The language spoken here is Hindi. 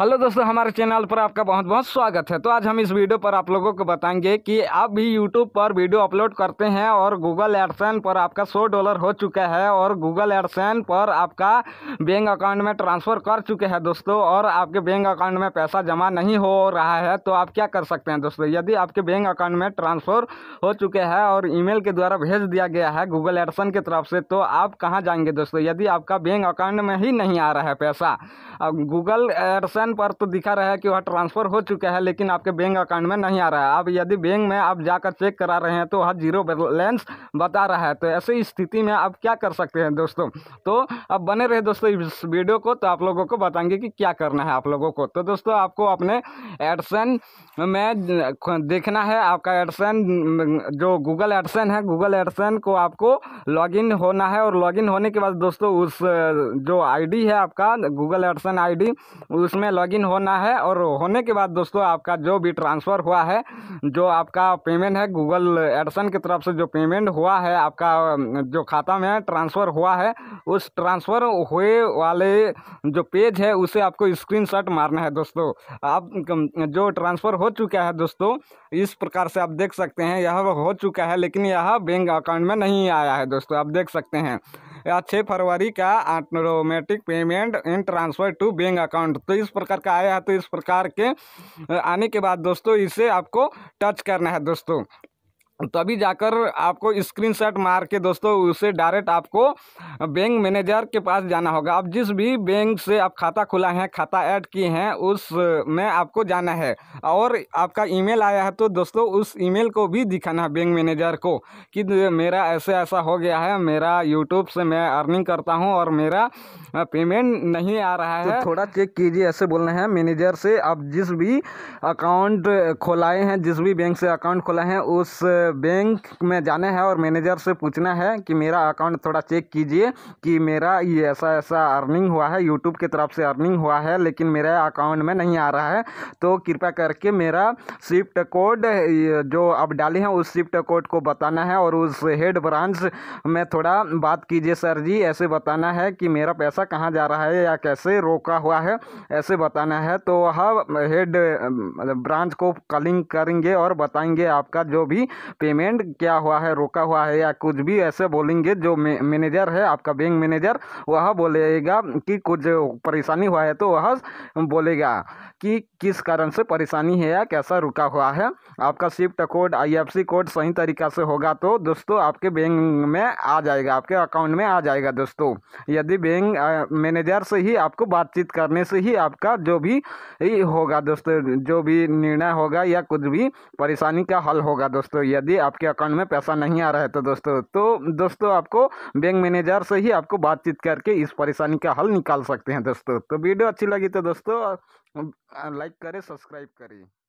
हेलो दोस्तों हमारे चैनल पर आपका बहुत बहुत स्वागत है तो आज हम इस वीडियो पर आप लोगों को बताएंगे कि आप भी यूट्यूब पर वीडियो अपलोड करते हैं और गूगल एडसन पर आपका सौ डॉलर हो चुका है और गूगल एडसन पर आपका बैंक अकाउंट में ट्रांसफ़र कर चुके हैं दोस्तों और आपके बैंक अकाउंट में पैसा जमा नहीं हो रहा है तो आप क्या कर सकते हैं दोस्तों यदि आपके बैंक अकाउंट में ट्रांसफ़र हो चुके हैं और ई के द्वारा भेज दिया गया है गूगल एडसन की तरफ से तो आप कहाँ जाएंगे दोस्तों यदि आपका बैंक अकाउंट में ही नहीं आ रहा है पैसा गूगल एडसन स्क्रीनशॉन पर तो दिखा रहा है कि वह ट्रांसफ़र हो चुका है लेकिन आपके बैंक अकाउंट में नहीं आ रहा है अब यदि बैंक में आप जाकर चेक करा रहे हैं तो वह जीरो बैलेंस बता रहा है तो ऐसी स्थिति में आप क्या कर सकते हैं दोस्तों तो अब बने रहे दोस्तों इस वीडियो को तो आप लोगों को बताएंगे कि क्या करना है आप लोगों को तो दोस्तों आपको अपने एडसन में देखना है आपका एडसन जो गूगल एडसन है गूगल एडसन को आपको लॉगिन होना है और लॉगिन होने के बाद दोस्तों उस जो आईडी है आपका गूगल एडसन आईडी उसमें लॉगिन होना है और होने के बाद दोस्तों आपका जो भी ट्रांसफ़र हुआ है जो आपका पेमेंट है गूगल एडसन की तरफ से जो पेमेंट हुआ है आपका जो खाता में ट्रांसफ़र हुआ है उस ट्रांसफ़र हुए वाले जो पेज है उसे आपको स्क्रीन मारना है दोस्तों आप जो ट्रांसफ़र हो चुका है दोस्तों इस प्रकार से आप देख सकते हैं यह हो चुका है लेकिन यह बैंक अकाउंट में नहीं आया है दोस्तों आप देख सकते हैं या छः फरवरी का automatic payment in transfer to bank account तो इस प्रकार का आया है तो इस प्रकार के आने के बाद दोस्तों इसे आपको टच करना है दोस्तों तभी जाकर आपको स्क्रीनशॉट मार के दोस्तों उसे डायरेक्ट आपको बैंक मैनेजर के पास जाना होगा आप जिस भी बैंक से आप खाता खुला है खाता ऐड किए हैं उस में आपको जाना है और आपका ईमेल आया है तो दोस्तों उस ईमेल को भी दिखाना है बैंक मैनेजर को कि मेरा ऐसे ऐसा हो गया है मेरा यूट्यूब से मैं अर्निंग करता हूँ और मेरा पेमेंट नहीं आ रहा तो है तो थोड़ा चेक कीजिए ऐसे बोलना है मैनेजर से आप जिस भी अकाउंट खोलाए हैं जिस भी बैंक से अकाउंट खोला है उस बैंक में जाना है और मैनेजर से पूछना है कि मेरा अकाउंट थोड़ा चेक कीजिए कि मेरा ये ऐसा ऐसा अर्निंग हुआ है यूट्यूब की तरफ से अर्निंग हुआ है लेकिन मेरा अकाउंट में नहीं आ रहा है तो कृपया करके मेरा स्विफ्ट कोड जो आप डाले हैं उस स्विफ्ट कोड को बताना है और उस हेड ब्रांच में थोड़ा बात कीजिए सर जी ऐसे बताना है कि मेरा पैसा कहाँ जा रहा है या कैसे रोका हुआ है ऐसे बताना है तो वह हेड मतलब ब्रांच को कॉलिंग करेंगे और बताएंगे आपका जो भी पेमेंट क्या हुआ है रोका हुआ है या कुछ भी ऐसे बोलेंगे जो मैनेजर है आपका बैंक मैनेजर वह बोलेगा कि कुछ परेशानी हुआ है तो वह बोलेगा कि किस कारण से परेशानी है या कैसा रुका हुआ है आपका शिफ्ट कोड आईएफसी कोड सही तरीका से होगा तो दोस्तों आपके बैंक में आ जाएगा आपके अकाउंट में आ जाएगा दोस्तों यदि बैंक मैनेजर से ही आपको बातचीत करने से ही आपका जो भी होगा दोस्तों जो भी निर्णय होगा या कुछ भी परेशानी का हल होगा दोस्तों यदि आपके अकाउंट में पैसा नहीं आ रहा है तो दोस्तों तो दोस्तों आपको बैंक मैनेजर से ही आपको बातचीत करके इस परेशानी का हल निकाल सकते हैं दोस्तों तो वीडियो अच्छी लगी तो दोस्तों लाइक करें सब्सक्राइब करें